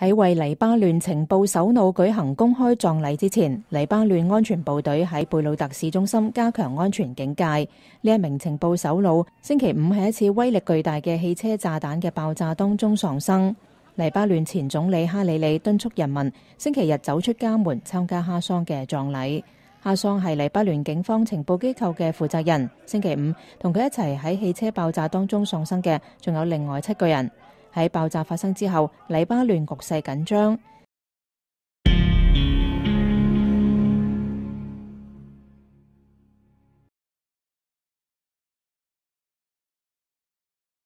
喺為黎巴嫩情報首腦舉行公開葬禮之前，黎巴嫩安全部隊喺貝魯特市中心加強安全警戒。呢一名情報首腦星期五喺一次威力巨大嘅汽車炸彈嘅爆炸當中喪生。黎巴嫩前總理哈里里敦促人民星期日走出家門參加哈桑嘅葬禮。哈桑係黎巴嫩警方情報機構嘅負責人。星期五同佢一齊喺汽車爆炸當中喪生嘅，仲有另外七個人。喺爆炸發生之後，黎巴嫩局勢緊張。